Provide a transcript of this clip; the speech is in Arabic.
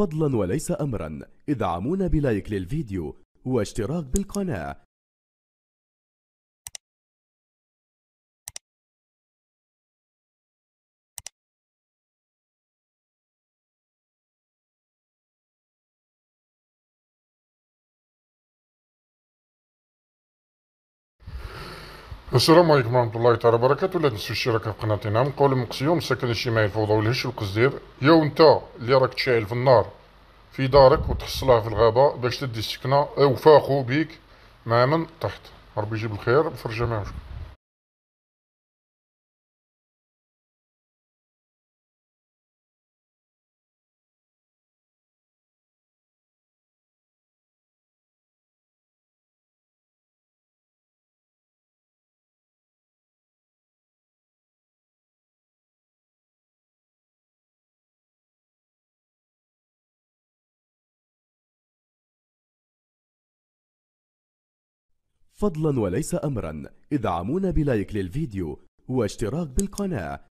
فضلا وليس امرا ادعمونا بلايك للفيديو واشتراك بالقناة السلام عليكم ورحمة الله تعالى وبركاته لا تنسوا الاشتراك في قناتنا من قول مقسيون السكن الاجتماعي الفوضى والهش والقصدير يا انت اللي راك تشعل في النار في دارك وتحصلها في الغابة باش تدي السكنة او فاقوا بيك مع من تحت ربي يجيب الخير بفرجة ما فضلا وليس امرا ادعمونا بلايك للفيديو واشتراك بالقناة